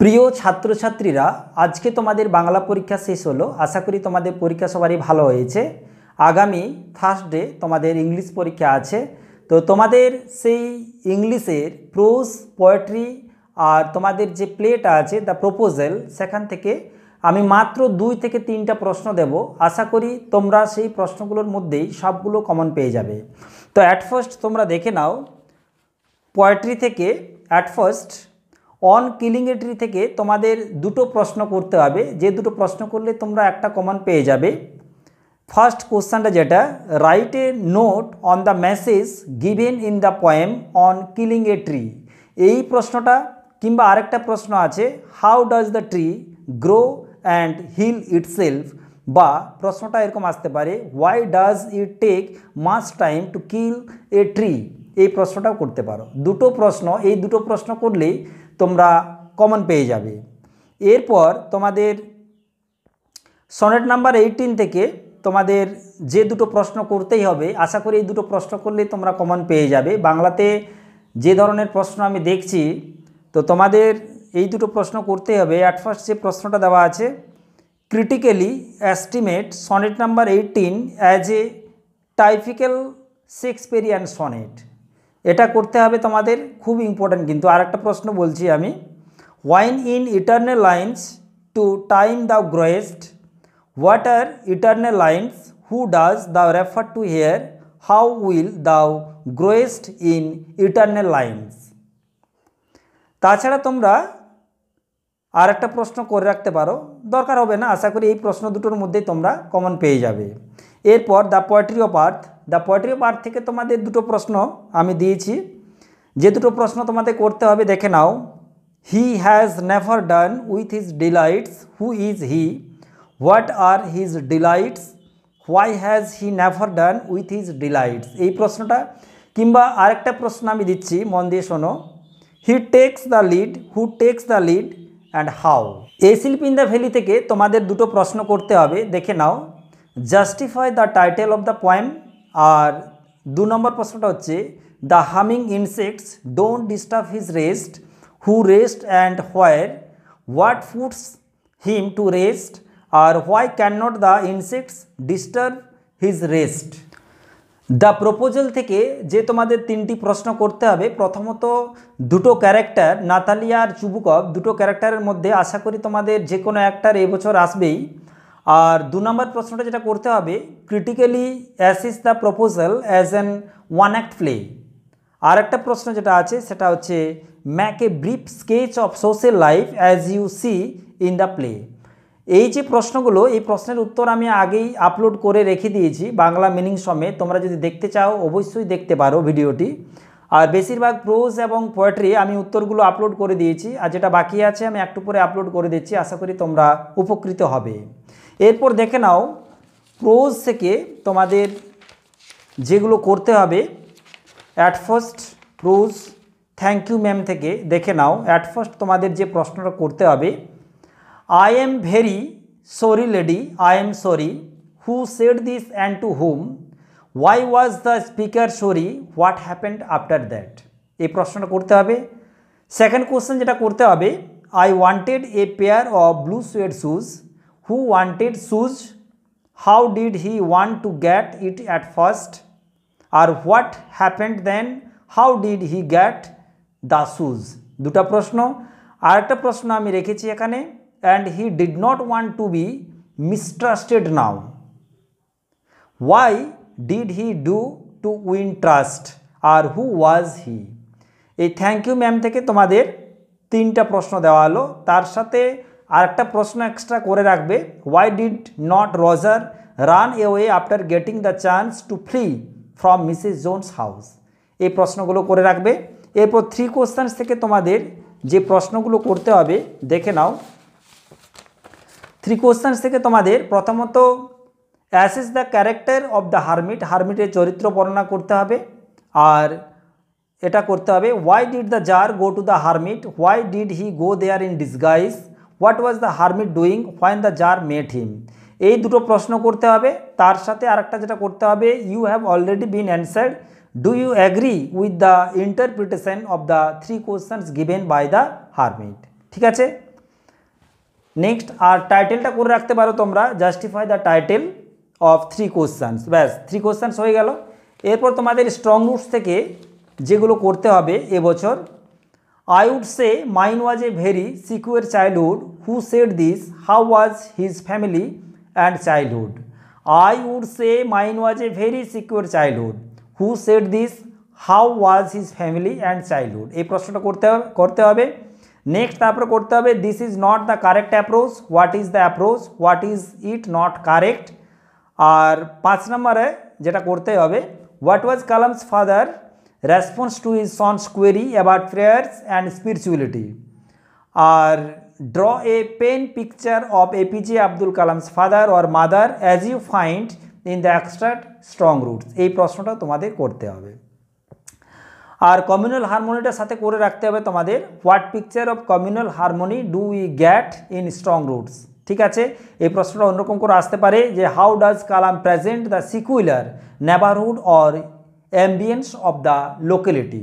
প্রিয় ছাত্রছাত্রীরা আজকে তোমাদের বাংলা পরীক্ষা শেষ হলো আশা করি তোমাদের পরীক্ষা সবারই ভালো হয়েছে আগামী থার্সডে তোমাদের ইংলিশ পরীক্ষা আছে তো তোমাদের সেই ইংলিশের প্রোজ পোয়েট্রি আর তোমাদের যে প্লেটা আছে দ্য প্রপোজাল সেখান থেকে আমি মাত্র দুই থেকে তিনটা প্রশ্ন দেব আশা করি তোমরা সেই প্রশ্নগুলোর মধ্যেই সবগুলো কমন পেয়ে যাবে তো অ্যাট ফার্স্ট তোমরা দেখে নাও পোয়েট্রি থেকে at first on killing tree থেকে তোমাদের দুটো প্রশ্ন করতে হবে যে দুটো প্রশ্ন করলে তোমরা একটা কমন পেয়ে যাবে ফার্স্ট কোশ্চেনটা যেটা write a note on the message given in the poem on killing a tree এই প্রশ্নটা কিংবা আরেকটা প্রশ্ন আছে how does the tree grow and heal itself বা প্রশ্নটা এরকম আসতে পারে why does it take much time to kill a tree এই প্রশ্নটাও করতে পারো দুটো প্রশ্ন এই দুটো প্রশ্ন করলেই তোমরা কমন পেয়ে যাবে এরপর তোমাদের সনেট নাম্বার এইটিন থেকে তোমাদের যে দুটো প্রশ্ন করতেই হবে আশা করি এই দুটো প্রশ্ন করলে তোমরা কমন পেয়ে যাবে বাংলাতে যে ধরনের প্রশ্ন আমি দেখছি তো তোমাদের এই দুটো প্রশ্ন করতে হবে অ্যাট ফার্স্ট যে প্রশ্নটা দেওয়া আছে critically estimate sonnet number eighteen as a typical Shakespearean sonnet এটা করতে হবে তোমাদের খুব ইম্পর্ট্যান্ট কিন্তু আর একটা প্রশ্ন বলছি আমি when in eternal lines to time the growest what are eternal lines who does the refer to here how will thou growest in eternal lines তাছাড়া তোমরা আর একটা প্রশ্ন করে রাখতে পারো দরকার হবে না আশা করি এই প্রশ্ন দুটোর মধ্যেই তোমরা কমন পেয়ে যাবে এরপর the poetry of earth the poetry of earth থেকে তোমাদের দুটো প্রশ্ন আমি দিয়েছি যে দুটো প্রশ্ন তোমাদের করতে হবে দেখে নাও he has never done with his delights who is he what are his delights why has he never done with his delights এই প্রশ্নটা কিংবা আরেকটা প্রশ্ন আমি দিচ্ছি মন দিয়ে শোনো he takes the lead who takes the lead and how এই শিল্পী ইন দ্য ভ্যালি থেকে তোমাদের দুটো প্রশ্ন করতে হবে দেখে নাও justify the title of the poem আর দু নম্বর প্রশ্নটা হচ্ছে the humming insects don't disturb his rest who rest and where what foods him to rest আর why can not the insects disturb his rest the proposal থেকে যে তোমাদের তিনটি প্রশ্ন করতে হবে প্রথমত দুটো ক্যারেক্টার নাতালিয়া আর চুবুকব দুটো ক্যারেক্টারের মধ্যে আশা করি তোমাদের যে কোনো একটার এবছর আসবেই আর দু নম্বর প্রশ্নটা যেটা করতে হবে critically assess the proposal as an one act play আর একটা প্রশ্ন যেটা আছে সেটা হচ্ছে make a brief sketch of social life as you see in the play এই যে প্রশ্নগুলো এই প্রশ্নের উত্তর আমি আগেই আপলোড করে রেখে দিয়েছি বাংলা মিনিং সমেত তোমরা যদি দেখতে চাও অবশ্যই দেখতে পারো ভিডিওটি আর বেশিরভাগ প্রোজ এবং পোয়েট্রি আমি উত্তরগুলো আপলোড করে দিয়েছি আর যেটা বাকি আছে আমি একটু পরে আপলোড করে দিচ্ছি আশা করি তোমরা উপকৃত হবে এরপর দেখে নাও প্রোজ থেকে তোমাদের যেগুলো করতে হবে at first prose thank you ma'am থেকে দেখে নাও অ্যাট ফার্স্ট তোমাদের যে প্রশ্নটা করতে হবে I am very sorry lady I am sorry who said this and to whom why was the speaker sorry what happened after that এই প্রশ্নটা করতে হবে সেকেন্ড কোশ্চেন যেটা করতে হবে I wanted a pair of blue suede shoes who wanted shoes how did he want to get it at first আর what happened then how did he get the shoes দুটো প্রশ্ন আর একটা প্রশ্ন আমি রেখেছি এখানে and he did not want to be mistrusted now why did he do to win trust আর হু ওয়াজ হি এই থ্যাংক ইউ ম্যাম থেকে তোমাদের তিনটা প্রশ্ন দেওয়া হলো তার সাথে আর একটা প্রশ্ন এক্সট্রা করে রাখবে why did not Roger run away after getting the chance to free from Mrs Jones house এই প্রশ্নগুলো করে রাখবে এরপর থ্রি কোশ্চেন্স থেকে তোমাদের যে প্রশ্নগুলো করতে হবে দেখে নাও থ্রি কোশ্চেন্স থেকে তোমাদের প্রথমত assess the character of the hermit হারমিটের চরিত্র বর্ণনা করতে হবে আর এটা করতে হবে why did the tsar go to the hermit why did he go there in disguise what was the hermit doing when the tsar met him এই দুটো প্রশ্ন করতে হবে তার সাথে আরেকটা যেটা করতে হবে you have already been answered do you agree with the interpretation of the three questions given by the hermit ঠিক আছে নেক্সট আর টাইটেলটা করে রাখতে পারো তোমরা justify the title of three questions ব্যাস থ্রি কোশ্চানস হয়ে গেল এরপর তোমাদের স্ট্রং রুটস থেকে যেগুলো করতে হবে এবছর I would say mine was a very secure childhood. Who said this? How was his family and childhood? I would say mine was a very secure childhood. Who said this? How was his family and childhood? এই প্রশ্নটা করতে হবে করতে হবে next তারপরে করতে হবে this is not the correct approach what is the approach what is it not correct আর পাঁচ নম্বরে যেটা করতে হবে what was Kalam's father response to his son's query about prayers and spirituality or draw a pen picture of APJ Abdul Kalam's father or mother as you find in the extract strong roots এই প্রশ্নটা তোমাদের করতে হবে আর communal হারমোনিটার সাথে করে রাখতে হবে তোমাদের what picture of communal harmony do we get in strong roots ঠিক আছে এই প্রশ্নটা অন্যরকম করে আসতে পারে যে how does Kalam present the secular neighbourhood or ambience of the locality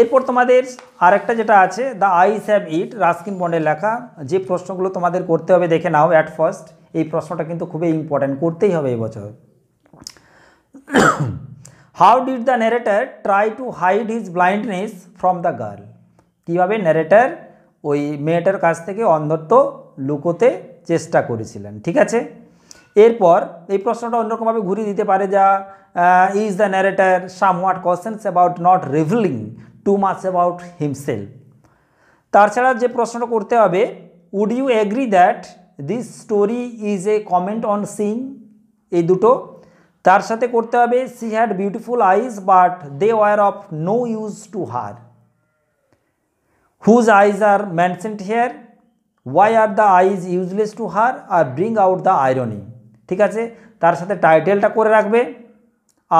এরপর তোমাদের আরেকটা যেটা আছে the eyes have it Ruskin বন্ডের লেখা যে প্রশ্নগুলো তোমাদের করতে হবে দেখে নাও অ্যাট ফার্স্ট এই প্রশ্নটা কিন্তু খুবই ইম্পর্ট্যান্ট করতেই হবে এবছর how did the narrator try to hide his blindness from the girl কীভাবে নেরেটার ওই মেয়েটার কাছ থেকে অন্ধত্ব লুকোতে চেষ্টা করেছিলেন ঠিক আছে এরপর এই প্রশ্নটা অন্যরকমভাবে ঘুরিয়ে দিতে পারে যা is the narrator somewhat cautious about not revealing too much about himself তাছাড়া যে প্রশ্নটা করতে হবে would you agree that this story is a comment on sing এই দুটো তার সাথে করতে হবে she had beautiful eyes but they were of no use to her whose eyes are mentioned here why are the eyes useless to her আর bring out the irony ঠিক আছে তার সাথে টাইটেলটা করে রাখবে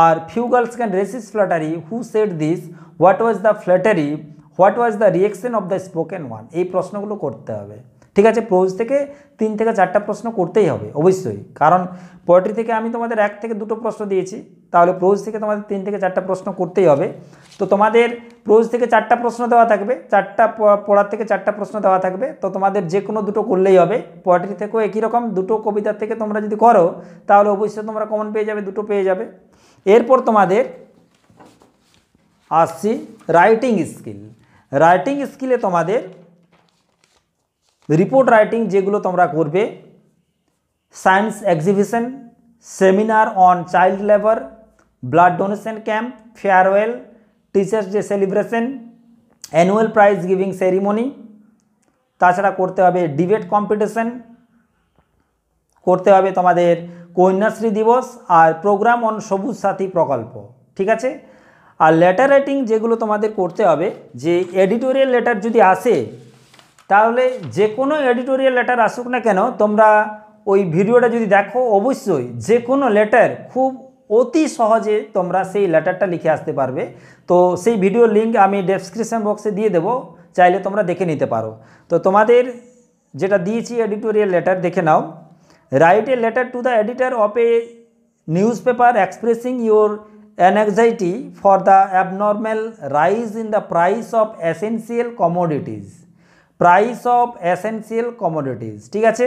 আর few girls can resist flattery who said this what was the flattery what was the reaction of the spoken one এই প্রশ্নগুলো করতে হবে ঠিক আছে প্রোজ থেকে তিন থেকে চারটা প্রশ্ন করতেই হবে অবশ্যই কারণ পোয়েট্রি থেকে আমি তোমাদের এক থেকে দুটো প্রশ্ন দিয়েছি তাহলে প্রোজ থেকে তোমাদের তিন থেকে চারটা প্রশ্ন করতেই হবে তো তোমাদের প্রোজ থেকে চারটা প্রশ্ন দেওয়া থাকবে চারটা পড়ার থেকে চারটা প্রশ্ন দেওয়া থাকবে তো তোমাদের যে কোনো দুটো করলেই হবে পোয়েট্রি থেকেও একই রকম দুটো কবিতা থেকে তোমরা যদি করো তাহলে অবশ্যই তোমরা কমন পেয়ে যাবে দুটো পেয়ে যাবে এরপর তোমাদের আসছি রাইটিং স্কিল রাইটিং স্কিলে তোমাদের রিপোর্ট রাইটিং যেগুলো তোমরা করবে science exhibition seminar on child labour blood donation camp farewell teachers day celebration annual prize giving ceremony তাছাড়া করতে হবে ডিবেট কম্পিটিশন করতে হবে তোমাদের কন্যাশ্রী দিবস আর প্রোগ্রাম অন সবুজ সাথী প্রকল্প ঠিক আছে আর লেটার রাইটিং যেগুলো তোমাদের করতে হবে যে এডিটোরিয়াল লেটার যদি আসে তাহলে যে কোনো এডিটোরিয়াল লেটার আসুক না কেন তোমরা ওই ভিডিওটা যদি দেখো অবশ্যই যে কোনো লেটার খুব অতি সহজে তোমরা সেই লেটারটা লিখে আসতে পারবে তো সেই ভিডিও লিঙ্ক আমি ডেসক্রিপশান বক্সে দিয়ে দেবো চাইলে তোমরা দেখে নিতে পারো তো তোমাদের যেটা দিয়েছি এডিটোরিয়াল লেটার দেখে নাও write a letter to the editor of a newspaper expressing your anxiety for the abnormal rise in the price of essential commodities price of essential commodities ঠিক আছে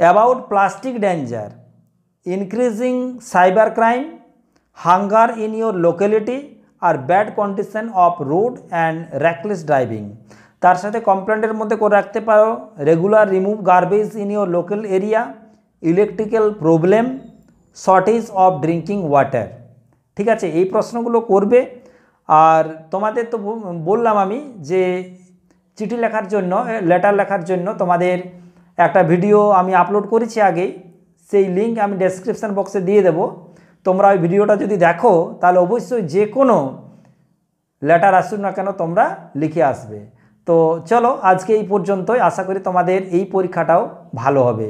about plastic danger increasing cyber crime hunger in your locality আর bad condition of road and reckless driving তার সাথে কমপ্লেন্টের মধ্যে করে রাখতে পারো regular remove garbage in your local area electrical problem shortage of drinking water ঠিক আছে এই প্রশ্নগুলো করবে আর তোমাদের তো বললাম আমি যে চিঠি লেখার জন্য লেটার লেখার জন্য তোমাদের একটা ভিডিও আমি আপলোড করেছি আগেই সেই লিঙ্ক আমি ডেসক্রিপশান বক্সে দিয়ে দেব তোমরা ওই ভিডিওটা যদি দেখো তাহলে অবশ্যই যে কোনো লেটার আসুক না কেন তোমরা লিখে আসবে তো চলো আজকে এই পর্যন্তই আশা করি তোমাদের এই পরীক্ষাটাও ভালো হবে